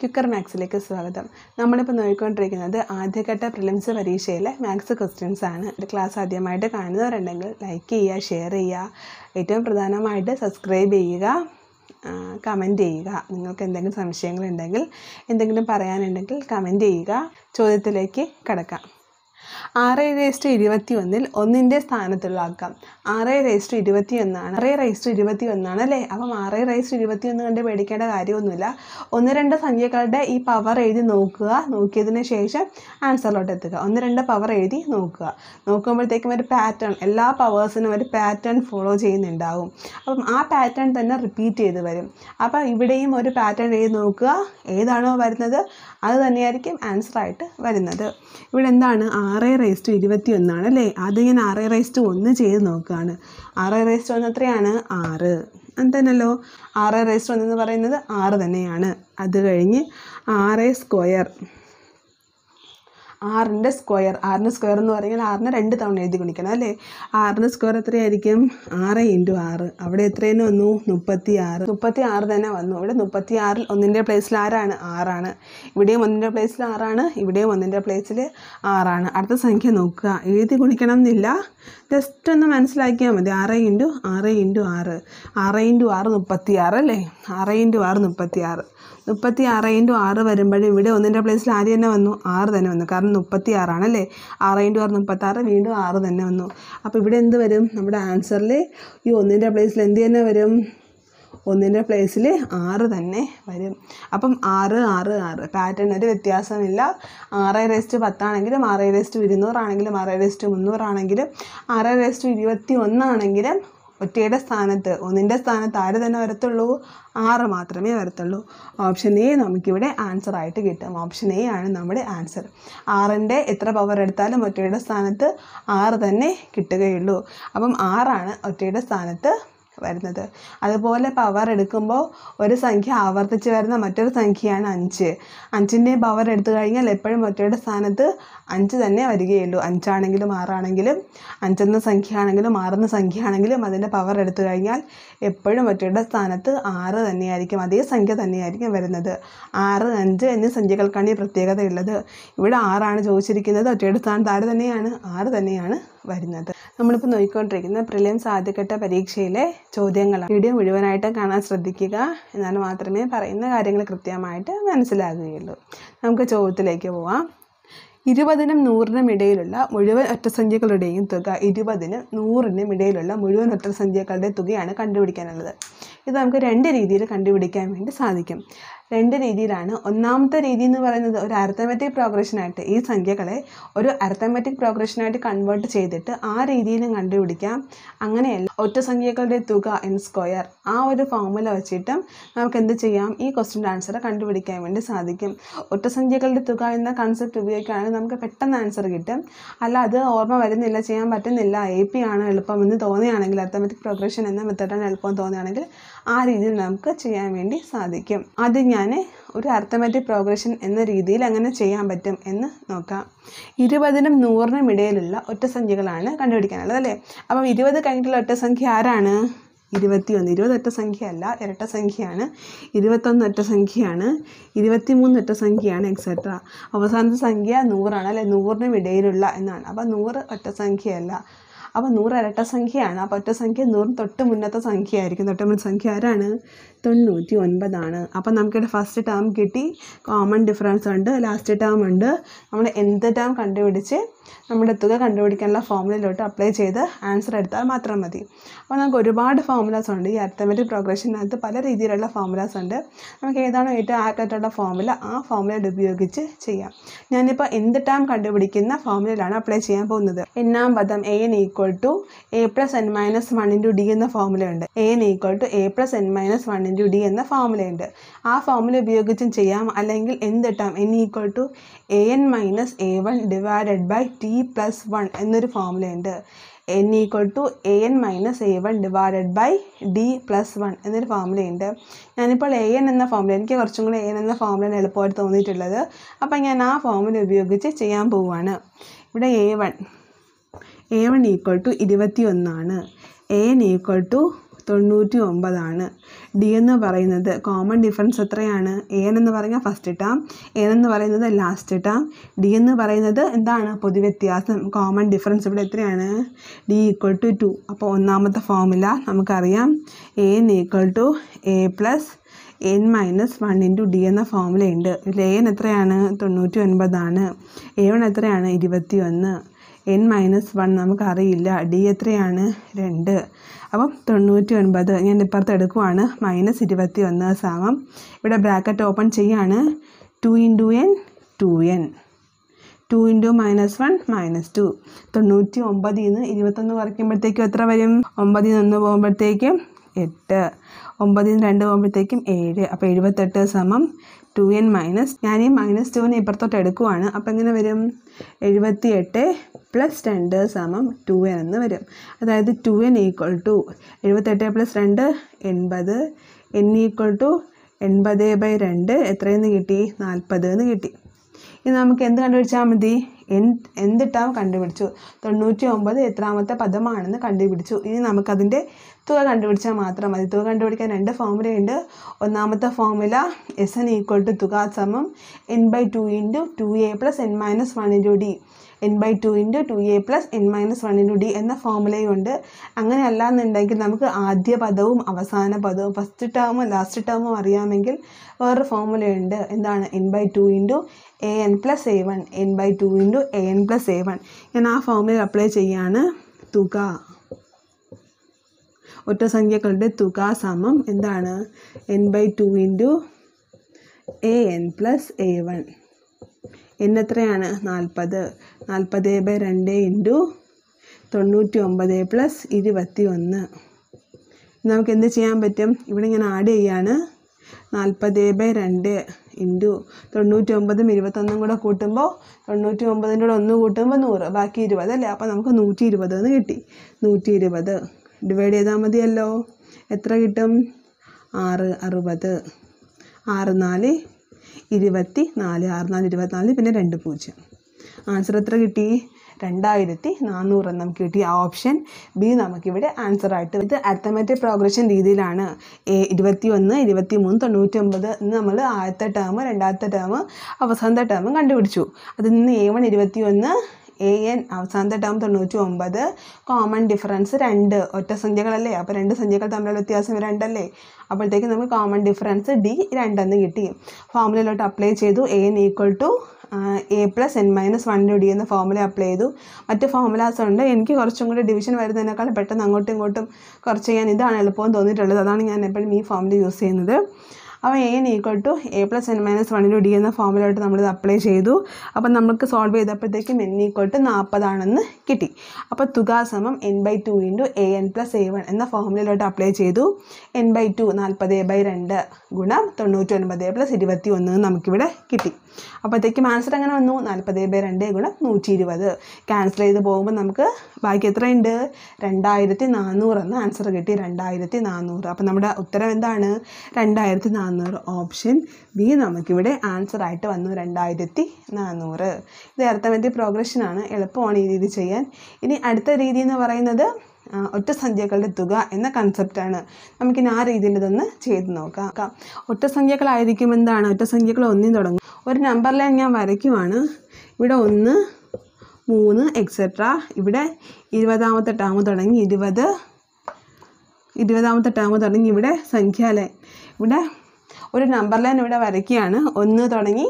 quicker മാത്സിലേക്ക് സ്വാഗതം നമ്മളിപ്പോൾ നോക്കിക്കൊണ്ടിരിക്കുന്നത് ആദ്യഘട്ട പ്രിലിംസ് പരീക്ഷയിലെ മാത്സ് ക്വസ്റ്റ്യൻസ് ആണ് ക്ലാസ് ആദ്യമായിട്ട് കാണുന്നവരുണ്ടെങ്കിൽ ലൈക്ക് ചെയ്യുക ഷെയർ ചെയ്യുക ഏറ്റവും പ്രധാനമായിട്ട് സബ്സ്ക്രൈബ് ചെയ്യുക കമൻറ്റ് ചെയ്യുക നിങ്ങൾക്ക് എന്തെങ്കിലും സംശയങ്ങളുണ്ടെങ്കിൽ എന്തെങ്കിലും പറയാനുണ്ടെങ്കിൽ കമൻറ്റ് ചെയ്യുക ചോദ്യത്തിലേക്ക് കിടക്കാം ആറ് റേസ്റ്റ് ഇരുപത്തി ഒന്നിൽ ഒന്നിൻ്റെ സ്ഥാനത്തുള്ള അക്കം ആറ് റേസ്റ്റ് ഇരുപത്തി ഒന്നാണ് ആറ് റേസ്റ്റ് ഇരുപത്തി ഒന്നാണ് അല്ലേ അപ്പം ആറ് റേസ്റ്റ് ഇരുപത്തി ഒന്ന് കണ്ട് പേടിക്കേണ്ട കാര്യമൊന്നുമില്ല ഒന്ന് രണ്ട് സംഖ്യകളുടെ ഈ പവർ എഴുതി നോക്കുക നോക്കിയതിന് ശേഷം ആൻസറിലോട്ട് എത്തുക ഒന്ന് രണ്ട് പവർ എഴുതി നോക്കുക നോക്കുമ്പോഴത്തേക്കും ഒരു പാറ്റേൺ എല്ലാ പവേഴ്സിനും ഒരു പാറ്റേൺ ഫോളോ ചെയ്യുന്നുണ്ടാവും അപ്പം ആ പാറ്റേൺ തന്നെ റിപ്പീറ്റ് ചെയ്ത് വരും അപ്പം ഇവിടെയും ഒരു പാറ്റേൺ എഴുതി നോക്കുക ഏതാണോ വരുന്നത് അത് തന്നെയായിരിക്കും ആൻസറായിട്ട് വരുന്നത് ഇവിടെ എന്താണ് ആറ് ആറ് റേസ്റ്റ് ഇരുപത്തി ഒന്നാണ് അല്ലേ അത് ഞാൻ ആറ് റേസ്റ്റ് ഒന്ന് ചെയ്ത് നോക്കുകയാണ് ആറ് റേസ്റ്റ് ഒന്ന് എത്രയാണ് ആറ് തന്നെയല്ലോ ആറ് റേസ്റ്റ് ഒന്ന് എന്ന് പറയുന്നത് ആറ് തന്നെയാണ് അത് കഴിഞ്ഞ് ആറ് സ്ക്വയർ ആറിൻ്റെ സ്ക്വയർ ആറിൻ്റെ സ്ക്വയർ എന്ന് പറഞ്ഞാൽ ആറിന് രണ്ട് തവണ എഴുതി ഗുണിക്കണം അല്ലേ ആറിൻ്റെ സ്ക്വയർ എത്രയായിരിക്കും ആറ് ഇൻറ്റു ആറ് അവിടെ എത്രയെന്ന് വന്നു മുപ്പത്തി ആറ് മുപ്പത്തി ആറ് തന്നെ വന്നു ഇവിടെ മുപ്പത്തി ആറിൽ ഒന്നിൻ്റെ പ്ലേസിൽ ആരാണ് ആറാണ് ഇവിടെയും ഒന്നിൻ്റെ പ്ലേസിൽ ആറാണ് ഇവിടെയും ഒന്നിൻ്റെ പ്ലേസിൽ ആറാണ് അടുത്ത സംഖ്യ നോക്കുക എഴുതി ഗുണിക്കണം എന്നില്ല ജസ്റ്റ് ഒന്ന് മനസ്സിലാക്കിയാൽ മതി ആറ് ഇൻറ്റു ആറ് ഇൻറ്റു ആറ് ആറ് ഇൻറ്റു ആറ് മുപ്പത്തി ആറ് അല്ലേ ആറ് ഇൻറ്റു ആറ് മുപ്പത്തി ആറ് മുപ്പത്തി ആറ് ഇൻറ്റു ആറ് വരുമ്പോഴും ഇവിടെ ഒന്നിൻ്റെ പ്ലേസിൽ ആര് തന്നെ വന്നു ആറ് തന്നെ വന്നു കാരണം ആറിന് മുപ്പത്തി ആറാണ് അല്ലേ ആറ് ഇൻറ്റു ആറ് മുപ്പത്താറ് വീണ്ടും ആറ് തന്നെ വന്നു അപ്പോൾ ഇവിടെ എന്ത് വരും നമ്മുടെ ആൻസറിൽ ഈ ഒന്നിൻ്റെ പ്ലേസിൽ എന്ത് തന്നെ വരും ഒന്നിൻ്റെ പ്ലേസിൽ ആറ് തന്നെ വരും അപ്പം ആറ് ആറ് ആറ് പാറ്റേൺ ഒരു വ്യത്യാസമില്ല ആറ് റേസ്റ്റ് പത്താണെങ്കിലും ആറ് റേസ്റ്റ് ഇരുന്നൂറാണെങ്കിലും ആറ് റേസ്റ്റ് മുന്നൂറാണെങ്കിലും ആറ് റേസ്റ്റ് ഇരുപത്തി ഒന്നാണെങ്കിലും ഒറ്റയുടെ സ്ഥാനത്ത് ഒന്നിൻ്റെ സ്ഥാനത്ത് ആര് തന്നെ വരത്തുള്ളൂ ആറ് മാത്രമേ വരത്തുള്ളൂ ഓപ്ഷൻ എ നമുക്കിവിടെ ആൻസർ ആയിട്ട് കിട്ടും ഓപ്ഷൻ എ ആണ് നമ്മുടെ ആൻസർ ആറിൻ്റെ എത്ര പവർ എടുത്താലും ഒറ്റയുടെ സ്ഥാനത്ത് ആറ് തന്നെ കിട്ടുകയുള്ളൂ അപ്പം ആറാണ് ഒറ്റയുടെ സ്ഥാനത്ത് വരുന്നത് അതുപോലെ പവർ എടുക്കുമ്പോൾ ഒരു സംഖ്യ ആവർത്തിച്ച് വരുന്ന മറ്റൊരു സംഖ്യയാണ് അഞ്ച് അഞ്ചിൻ്റെ പവർ എടുത്തു കഴിഞ്ഞാൽ എപ്പോഴും ഒറ്റയുടെ സ്ഥാനത്ത് അഞ്ച് തന്നെ വരികയുള്ളൂ അഞ്ചാണെങ്കിലും ആറാണെങ്കിലും അഞ്ചെന്ന സംഖ്യ ആണെങ്കിലും ആറെന്ന സംഖ്യ ആണെങ്കിലും അതിൻ്റെ പവർ എടുത്തു കഴിഞ്ഞാൽ എപ്പോഴും ഒറ്റയുടെ സ്ഥാനത്ത് ആറ് തന്നെയായിരിക്കും അതേ സംഖ്യ തന്നെയായിരിക്കും വരുന്നത് ആറ് അഞ്ച് എന്നീ സംഖ്യകൾക്കാണ് ഈ പ്രത്യേകതയുള്ളത് ഇവിടെ ആറാണ് ചോദിച്ചിരിക്കുന്നത് ഒറ്റയുടെ സ്ഥാനത്ത് ആറ് തന്നെയാണ് ആറ് തന്നെയാണ് വരുന്നത് നമ്മളിപ്പോൾ നോക്കിക്കൊണ്ടിരിക്കുന്നത് പ്രിലിയൻസ് ആദ്യഘട്ട പരീക്ഷയിലെ ചോദ്യങ്ങളാണ് വീഡിയോ മുഴുവനായിട്ട് കാണാൻ ശ്രദ്ധിക്കുക എന്നാൽ മാത്രമേ പറയുന്ന കാര്യങ്ങൾ കൃത്യമായിട്ട് മനസ്സിലാകുകയുള്ളൂ നമുക്ക് ചോദ്യത്തിലേക്ക് പോവാം ഇരുപതിനും നൂറിനും ഇടയിലുള്ള മുഴുവൻ ഒറ്റസംഖ്യകളുടെയും തുക ഇരുപതിനും നൂറിനും ഇടയിലുള്ള മുഴുവൻ ഒറ്റസംഖ്യകളുടെ തുകയാണ് കണ്ടുപിടിക്കാനുള്ളത് ഇത് നമുക്ക് രണ്ട് രീതിയിൽ കണ്ടുപിടിക്കാൻ വേണ്ടി സാധിക്കും രണ്ട് രീതിയിലാണ് ഒന്നാമത്തെ രീതി എന്ന് പറയുന്നത് ഒരു അർത്ഥമെറ്റിക് പ്രോഗ്രഷനായിട്ട് ഈ സംഖ്യകളെ ഒരു അർത്ഥമെറ്റിക് പ്രോഗ്രഷനായിട്ട് കൺവേർട്ട് ചെയ്തിട്ട് ആ രീതിയിലും കണ്ടുപിടിക്കാം അങ്ങനെയല്ല ഒറ്റ സംഖ്യകളുടെ തുക എൻ സ്ക്വയർ ആ ഒരു ഫോർമുല വെച്ചിട്ട് നമുക്ക് എന്ത് ചെയ്യാം ഈ ക്വസ്റ്റിൻ്റെ ആൻസർ കണ്ടുപിടിക്കാൻ വേണ്ടി സാധിക്കും ഒറ്റ സംഖ്യകളുടെ തുക എന്ന കൺസെപ്റ്റ് ഉപയോഗിക്കുകയാണെങ്കിൽ നമുക്ക് പെട്ടെന്ന് ആൻസർ കിട്ടും അല്ല അത് ഓർമ്മ വരുന്നില്ല ചെയ്യാൻ പറ്റുന്നില്ല എ പി ആണ് എളുപ്പമെന്ന് തോന്നുകയാണെങ്കിൽ അർത്ഥമെറ്റിക് പ്രോഗ്രഷൻ എന്ന മെത്തേഡാണ് എളുപ്പം തോന്നുകയാണെങ്കിൽ ആ രീതിയിൽ നമുക്ക് ചെയ്യാൻ വേണ്ടി സാധിക്കും അത് ഞാൻ ഒരു അർത്ഥമാറ്റിക് പ്രോഗ്രഷൻ എന്ന രീതിയിൽ അങ്ങനെ ചെയ്യാൻ പറ്റും എന്ന് നോക്കാം ഇരുപതിനും നൂറിനും ഇടയിലുള്ള ഒറ്റസംഖ്യകളാണ് കണ്ടുപിടിക്കാനുള്ളത് അല്ലേ അപ്പം ഇരുപത് കഴിഞ്ഞിട്ടുള്ള ഒറ്റസംഖ്യ ആരാണ് ഇരുപത്തിയൊന്ന് ഇരുപത് ഒറ്റ അല്ല ഇരട്ട സംഖ്യയാണ് ഇരുപത്തൊന്ന് ഒറ്റ സംഖ്യയാണ് ഇരുപത്തിമൂന്ന് ഒറ്റ സംഖ്യയാണ് എക്സെട്ര അവസാനത്തെ സംഖ്യ നൂറാണ് അല്ലെ നൂറിനും ഇടയിലുള്ള എന്നാണ് അപ്പോൾ നൂറ് ഒറ്റ സംഖ്യയല്ല അപ്പോൾ നൂറ് ഇരട്ട സംഖ്യയാണ് അപ്പോൾ ഒറ്റ സംഖ്യ നൂറിന് തൊട്ട് മുന്നത്തെ സംഖ്യയായിരിക്കും തൊട്ട് മുൻ സംഖ്യ ആരാണ് തൊണ്ണൂറ്റി ഒൻപതാണ് അപ്പോൾ നമുക്കിവിടെ ഫസ്റ്റ് ടേം കിട്ടി കോമൺ ഡിഫറൻസ് ഉണ്ട് ലാസ്റ്റ് ടേം ഉണ്ട് നമ്മൾ എന്ത് ടേം കണ്ടുപിടിച്ച് നമ്മുടെ തുക കണ്ടുപിടിക്കാനുള്ള ഫോമുലയിലോട്ട് അപ്ലൈ ചെയ്ത് ആൻസർ എടുത്താൽ മാത്രം മതി അപ്പോൾ നമുക്ക് ഒരുപാട് ഫോമുലാസ് ഉണ്ട് ഈ അരിത്തമെറ്റിക് പ്രോഗ്രഷനകത്ത് പല രീതിയിലുള്ള ഫോമുലാസ് ഉണ്ട് നമുക്ക് ഏതാണോ ഏറ്റവും ആക്റ്റായിട്ടുള്ള ഫോമുല ആ ഫോമുല ഉപയോഗിച്ച് ചെയ്യാം ഞാനിപ്പോൾ എന്ത് ടേം കണ്ടുപിടിക്കുന്ന ഫോമുലയിലാണ് അപ്ലൈ ചെയ്യാൻ പോകുന്നത് എന്നാം പദം A N equal to A plus N minus one into D എന്ന ഫോമുലയുണ്ട് N equal to A plus N minus one into D എന്ന ഫോമുലയുണ്ട് ആ ഫോമുല ഉപയോഗിച്ചും ചെയ്യാം അല്ലെങ്കിൽ എന്തിട്ടാം N equal to A N minus A one divided by D plus one എന്നൊരു ഫോമുലയുണ്ട് N equal to A N minus A one divided by D plus one എന്നൊരു ഫോമുലയുണ്ട് ഞാനിപ്പോൾ എ എൻ എന്ന ഫോമുല എനിക്ക് കുറച്ചും കൂടി എ എൻ എന്ന ഫോമുലയാണ് എളുപ്പമായിട്ട് തോന്നിയിട്ടുള്ളത് അപ്പം ഞാൻ ആ ഫോമുല ഉപയോഗിച്ച് ചെയ്യാൻ പോവുകയാണ് ഇവിടെ A one A one equal to ഇരുപത്തി ഒന്നാണ് എ എൻ ഈക്വൾ ടു തൊണ്ണൂറ്റി ഒമ്പതാണ് ഡി എന്ന് പറയുന്നത് കോമൺ ഡിഫറൻസ് എത്രയാണ് എ എൻ എന്ന് പറഞ്ഞാൽ ഫസ്റ്റ് ടേം എ എന്ന് പറയുന്നത് ലാസ്റ്റ് ടേം ഡി എന്ന് പറയുന്നത് എന്താണ് പൊതുവ്യത്യാസം കോമൺ ഡിഫറൻസ് ഇവിടെ എത്രയാണ് ഡി ഈക്വൾ ടു ടു അപ്പോൾ ഒന്നാമത്തെ ഫോമുല നമുക്കറിയാം A N equal to A plus N minus one into D എന്ന ഫോമുലയുണ്ട് ഇതിൽ എ എൻ എത്രയാണ് തൊണ്ണൂറ്റി ഒൻപതാണ് എ വൺ എത്രയാണ് ഇരുപത്തി ഒന്ന് എൻ മൈനസ് വൺ നമുക്കറിയില്ല ഡി എത്രയാണ് രണ്ട് അപ്പം തൊണ്ണൂറ്റി ഒൻപത് ഞാൻ ഇപ്പുറത്ത് എടുക്കുവാണ് മൈനസ് ഇരുപത്തി ഒന്ന് സാമം ഇവിടെ ബ്രാക്കറ്റ് ഓപ്പൺ ചെയ്യാണ് two into N two N two into minus one minus two തൊണ്ണൂറ്റി ഒമ്പതിൽ നിന്ന് ഇരുപത്തൊന്ന് കുറയ്ക്കുമ്പോഴത്തേക്കും എത്ര വരും ഒമ്പതിൽ നിന്ന് പോകുമ്പോഴത്തേക്കും എട്ട് ഒമ്പതിൽ നിന്ന് രണ്ട് പോകുമ്പോഴത്തേക്കും ഏഴ് അപ്പോൾ എഴുപത്തെട്ട് സമം ടു എൻ മൈനസ് ഞാൻ ഈ മൈനസ് ടുവിനെ ഇപ്പുറത്തോട്ട് എടുക്കുവാണ് അപ്പോൾ എങ്ങനെ വരും എഴുപത്തി എട്ട് പ്ലസ് രണ്ട് സമം ടു എൻ എന്ന് വരും അതായത് ടു എൻ ഈക്വൾ ടു എഴുപത്തെട്ട് പ്ലസ് രണ്ട് എൺപത് എൻ ഈക്വൾ ടു എൺപത് ബൈ രണ്ട് എത്രയെന്ന് കിട്ടി നാൽപ്പത് എന്ന് കിട്ടി ഇനി നമുക്ക് എന്ത് കണ്ടുപിടിച്ചാൽ മതി എൻ എന്തിട്ടാവും കണ്ടുപിടിച്ചു തൊണ്ണൂറ്റി ഒമ്പത് എത്രാമത്തെ പദമാണെന്ന് കണ്ടുപിടിച്ചു ഇനി നമുക്കതിൻ്റെ തുക കണ്ടുപിടിച്ചാൽ മാത്രം മതി തുക കണ്ടുപിടിക്കാൻ രണ്ട് ഫോമുലയുണ്ട് ഒന്നാമത്തെ formula S N equal to തുക സമം N by two into two A plus N minus one into D N by two into two A plus N minus one into D എന്ന ഫോമുലയുണ്ട് അങ്ങനെ അല്ലാന്നുണ്ടെങ്കിൽ നമുക്ക് ആദ്യ പദവും അവസാന പദവും ഫസ്റ്റ് ടേമും ലാസ്റ്റ് ടേമും അറിയാമെങ്കിൽ വേറൊരു ഫോമുലയുണ്ട് എന്താണ് N by two into A N plus A one N by two into A N plus A one ഞാൻ ആ ഫോമുല അപ്ലൈ ചെയ്യാണ് തുക ഒറ്റസംഖ്യകളുടെ തുക സമം എന്താണ് N by two into A N plus A one N എത്രയാണ് നാൽപ്പത് നാൽപ്പത് ബൈ രണ്ട് ഇൻറ്റു തൊണ്ണൂറ്റി ഒമ്പത് പ്ലസ് ഇരുപത്തി ഒന്ന് നമുക്ക് എന്ത് ചെയ്യാൻ പറ്റും ഇവിടെ ഞാൻ ആഡ് ചെയ്യാണ് നാൽപ്പത് ബൈ രണ്ട് ഇൻറ്റു തൊണ്ണൂറ്റി ഒമ്പതും ഇരുപത്തൊന്നും കൂടെ കൂട്ടുമ്പോൾ തൊണ്ണൂറ്റി ഒമ്പതിൻ്റെ കൂടെ ഒന്ന് കൂട്ടുമ്പോൾ നൂറ് ബാക്കി ഇരുപത് അല്ലേ അപ്പോൾ നമുക്ക് നൂറ്റി ഇരുപത് എന്ന് കിട്ടി നൂറ്റി ഇരുപത് ഡിവൈഡ് ചെയ്താൽ മതിയല്ലോ എത്ര കിട്ടും ആറ് അറുപത് ആറ് നാല് ഇരുപത്തി നാല് ആറ് നാല് ഇരുപത്തിനാല് പിന്നെ രണ്ട് പൂജ്യം ആൻസർ എത്ര കിട്ടി രണ്ടായിരത്തി നാനൂറ് നമുക്ക് കിട്ടി ആ ഓപ്ഷൻ ബി നമുക്കിവിടെ ആൻസറായിട്ട് ഇത് അത്തമാറ്റിക് പ്രോഗ്രഷൻ രീതിയിലാണ് എ ഇരുപത്തി ഒന്ന് ഇരുപത്തി മൂന്ന് തൊണ്ണൂറ്റൊമ്പത് ഇന്ന് നമ്മൾ ആദ്യത്തെ ടേം രണ്ടാമത്തെ ടേം അവസാനത്തെ ടേം കണ്ടുപിടിച്ചു അതിൽ നിന്ന് എ വൺ ഇരുപത്തി ഒന്ന് എ എൻ അവസാനത്തെ ടേം തൊണ്ണൂറ്റി ഒമ്പത് കോമൺ ഡിഫറൻസ് രണ്ട് ഒറ്റ സംഖ്യകളല്ലേ അപ്പോൾ രണ്ട് സംഖ്യകൾ തമ്മിലുള്ള വ്യത്യാസം രണ്ടല്ലേ അപ്പോഴത്തേക്ക് നമുക്ക് കോമൺ ഡിഫറൻസ് ഡി രണ്ടെന്ന് കിട്ടി ഫോമുലയിലോട്ട് അപ്ലൈ ചെയ്തു A N equal to A plus N minus one D എന്ന ഫോമുല അപ്ലൈ ചെയ്തു മറ്റ് ഫോമുലാസ് ഉണ്ട് എനിക്ക് കുറച്ചും കൂടി ഡിവിഷൻ വരുന്നതിനേക്കാൾ പെട്ടെന്ന് അങ്ങോട്ടും ഇങ്ങോട്ടും കുറച്ച് ഞാൻ ഇതാണ് എളുപ്പം തോന്നിയിട്ടുള്ളത് അതാണ് ഞാൻ എപ്പോഴും ഈ ഫോമിൽ യൂസ് ചെയ്യുന്നത് അപ്പോൾ A equal to A plus N minus വണ്ണിന് ഇൻറ്റു ഡി എന്ന ഫോമിലോട്ട് നമ്മളിത് അപ്ലൈ ചെയ്തു അപ്പോൾ നമുക്ക് സോൾവ് ചെയ്തപ്പോഴത്തേക്കും എൻ ഈക്വൽ ടു നാൽപ്പതാണെന്ന് കിട്ടി അപ്പോൾ തുക സമം N by two into A N plus A one എന്ന ഫോമിലോട്ട് അപ്ലൈ ചെയ്തു എൻ ബൈ ടു നാൽപ്പത് ബൈ രണ്ട് ഗുണം തൊണ്ണൂറ്റി ഒൻപത് പ്ലസ് ഇരുപത്തി ഒന്ന് നമുക്കിവിടെ കിട്ടി അപ്പോഴത്തേക്കും ആൻസർ എങ്ങനെ വന്നു നാൽപ്പത് ബൈ രണ്ട് ഗുണം നൂറ്റി ഇരുപത് ക്യാൻസൽ ചെയ്ത് പോകുമ്പോൾ നമുക്ക് ബാക്കി എത്രയുണ്ട് രണ്ടായിരത്തി നാനൂറ് എന്ന് ആൻസർ കിട്ടി രണ്ടായിരത്തി നാനൂറ് അപ്പോൾ നമ്മുടെ ഉത്തരം എന്താണ് രണ്ടായിരത്തി നാനൂറ് ഓപ്ഷൻ ബി നമുക്കിവിടെ ആൻസർ ആയിട്ട് വന്നു രണ്ടായിരത്തി നാനൂറ് ഇത് അർത്ഥമെത്തി പ്രോഗ്രഷനാണ് എളുപ്പമാണ് ഈ രീതി ചെയ്യാൻ ഇനി അടുത്ത രീതി എന്ന് പറയുന്നത് ഒറ്റസംഖ്യകളുടെ തുക എന്ന കൺസെപ്റ്റാണ് നമുക്കിനി ആ രീതിയിൽ ഇതൊന്ന് ചെയ്ത് നോക്കാം ഒറ്റസംഖ്യകളായിരിക്കും എന്താണ് ഒറ്റസംഖ്യകൾ ഒന്നിന് തുടങ്ങും ഒരു നമ്പറിലെ ഞാൻ വരയ്ക്കുവാണ് ഇവിടെ ഒന്ന് മൂന്ന് എക്സെട്ര ഇവിടെ ഇരുപതാമത്തെ ടേം തുടങ്ങി ഇരുപത് ഇരുപതാമത്തെ ടേം തുടങ്ങി ഇവിടെ സംഖ്യാലയം ഇവിടെ ഒരു നമ്പർ ലൈൻ ഇവിടെ വരയ്ക്കുകയാണ് ഒന്ന് തുടങ്ങി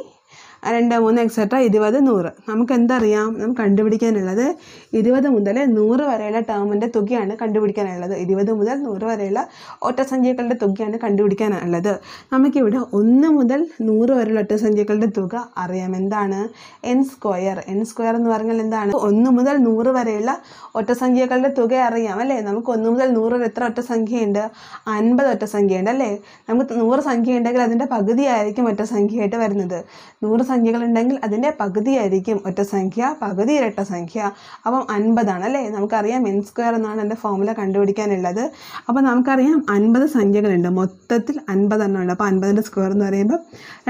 രണ്ട് മൂന്ന് എക്സെട്ര ഇരുപത് നൂറ് നമുക്ക് എന്തറിയാം നമുക്ക് കണ്ടുപിടിക്കാനുള്ളത് ഇരുപത് മുതൽ നൂറ് വരെയുള്ള ടേമിൻ്റെ തുകയാണ് കണ്ടുപിടിക്കാനുള്ളത് ഇരുപത് മുതൽ നൂറ് വരെയുള്ള ഒറ്റസംഖ്യകളുടെ തുകയാണ് കണ്ടുപിടിക്കാനുള്ളത് നമുക്കിവിടെ ഒന്ന് മുതൽ നൂറ് വരെയുള്ള ഒറ്റസംഖ്യകളുടെ തുക അറിയാം എന്താണ് എൻ സ്ക്വയർ എൻ സ്ക്വയർ എന്ന് പറഞ്ഞാൽ എന്താണ് ഒന്ന് മുതൽ നൂറ് വരെയുള്ള ഒറ്റസംഖ്യകളുടെ തുക അറിയാം അല്ലേ നമുക്ക് ഒന്ന് മുതൽ നൂറ് വരെ എത്ര ഒറ്റസംഖ്യയുണ്ട് അൻപത് ഒറ്റസംഖ്യയുണ്ട് അല്ലേ നമുക്ക് നൂറ് സംഖ്യ ഉണ്ടെങ്കിൽ അതിൻ്റെ പകുതിയായിരിക്കും ഒറ്റസംഖ്യയായിട്ട് വരുന്നത് നൂറ് സംഖ്യകൾ ഉണ്ടെങ്കിൽ അതിൻ്റെ പകുതിയായിരിക്കും സംഖ്യ പകുതി ഇരട്ട സംഖ്യ അപ്പം അൻപതാണ് അല്ലേ നമുക്കറിയാം എൻ സ്ക്വയർ എന്നാണ് എൻ്റെ ഫോമുല കണ്ടുപിടിക്കാനുള്ളത് അപ്പോൾ നമുക്കറിയാം അൻപത് സംഖ്യകളുണ്ട് മൊത്തത്തിൽ അൻപത് എണ്ണം ഉണ്ട് അപ്പോൾ അൻപതിൻ്റെ സ്ക്വയർ എന്ന് പറയുമ്പോൾ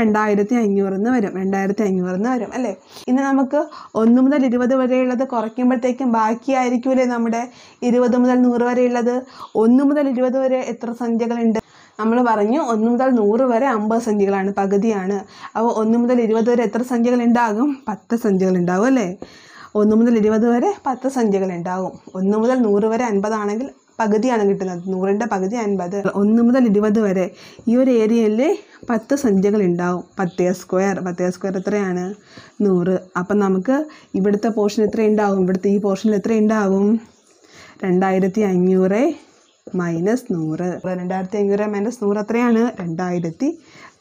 രണ്ടായിരത്തി എന്ന് വരും രണ്ടായിരത്തി എന്ന് വരും അല്ലേ ഇനി നമുക്ക് ഒന്ന് മുതൽ ഇരുപത് വരെയുള്ളത് കുറയ്ക്കുമ്പോഴത്തേക്കും ബാക്കിയായിരിക്കൂലേ നമ്മുടെ ഇരുപത് മുതൽ നൂറ് വരെയുള്ളത് ഒന്ന് മുതൽ ഇരുപത് വരെ എത്ര സംഖ്യകളുണ്ട് നമ്മൾ പറഞ്ഞു ഒന്ന് മുതൽ നൂറ് വരെ അമ്പത് സംഖ്യകളാണ് പകുതിയാണ് അപ്പോൾ ഒന്ന് മുതൽ ഇരുപത് വരെ എത്ര സംഖ്യകൾ ഉണ്ടാകും പത്ത് സംഖ്യകൾ ഉണ്ടാവും അല്ലേ ഒന്ന് മുതൽ ഇരുപത് വരെ പത്ത് സംഖ്യകൾ ഉണ്ടാകും ഒന്ന് മുതൽ നൂറ് വരെ അൻപതാണെങ്കിൽ പകുതിയാണ് കിട്ടുന്നത് നൂറിൻ്റെ പകുതി അൻപത് ഒന്ന് മുതൽ ഇരുപത് വരെ ഈ ഒരു ഏരിയയിൽ പത്ത് സഞ്ചികൾ ഉണ്ടാവും പത്തേ സ്ക്വയർ പത്തേ സ്ക്വയർ എത്രയാണ് നൂറ് അപ്പം നമുക്ക് ഇവിടുത്തെ പോർഷൻ എത്ര ഉണ്ടാവും ഇവിടുത്തെ ഈ പോർഷനിൽ എത്ര ഉണ്ടാവും രണ്ടായിരത്തി അഞ്ഞൂറ് മൈനസ് നൂറ് രണ്ടായിരത്തി അഞ്ഞൂറ് മൈനസ് നൂറ് എത്രയാണ് രണ്ടായിരത്തി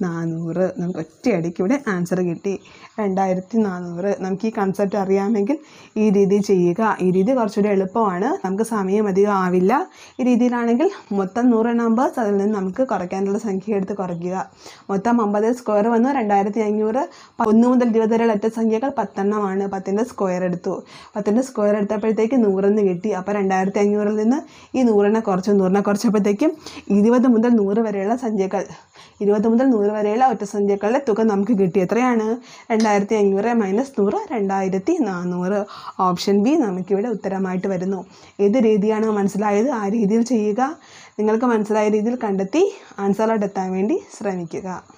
നാനൂറ് നമുക്ക് ഒറ്റയടിക്ക് ഇവിടെ ആൻസർ കിട്ടി രണ്ടായിരത്തി നാനൂറ് നമുക്ക് ഈ കൺസെപ്റ്റ് അറിയാമെങ്കിൽ ഈ രീതി ചെയ്യുക ഈ രീതി കുറച്ചുകൂടി എളുപ്പമാണ് നമുക്ക് സമയം അധികം ആവില്ല ഈ രീതിയിലാണെങ്കിൽ മൊത്തം നൂറ് നമ്പേഴ്സ് അതിൽ നിന്ന് നമുക്ക് കുറയ്ക്കാനുള്ള സംഖ്യ എടുത്ത് കുറയ്ക്കുക മൊത്തം അമ്പത് സ്ക്വയർ വന്നു രണ്ടായിരത്തി അഞ്ഞൂറ് ഒന്ന് മുതൽ ഇരുപത് വരെയുള്ള ഒറ്റ സംഖ്യകൾ പത്തെണ്ണമാണ് പത്തിൻ്റെ സ്ക്വയർ എടുത്തു പത്തിൻ്റെ സ്ക്വയർ എടുത്തപ്പോഴത്തേക്ക് നൂറെന്ന് കിട്ടി അപ്പോൾ രണ്ടായിരത്തി അഞ്ഞൂറിൽ നിന്ന് ഈ നൂറിനെ കുറച്ചു നൂറിനെ കുറച്ചപ്പോഴത്തേക്കും ഇരുപത് മുതൽ നൂറ് വരെയുള്ള സംഖ്യകൾ ഇരുപത് മുതൽ നൂറ് നൂറ് വരെയുള്ള ഒറ്റസംഖ്യകളുടെ തുക നമുക്ക് കിട്ടി എത്രയാണ് രണ്ടായിരത്തി അഞ്ഞൂറ് മൈനസ് നൂറ് രണ്ടായിരത്തി നാനൂറ് ഓപ്ഷൻ ബി നമുക്കിവിടെ ഉത്തരമായിട്ട് വരുന്നു ഏത് രീതിയാണോ മനസ്സിലായത് ആ രീതിയിൽ ചെയ്യുക നിങ്ങൾക്ക് മനസ്സിലായ രീതിയിൽ കണ്ടെത്തി ആൻസറിലോട്ട് എത്താൻ വേണ്ടി ശ്രമിക്കുക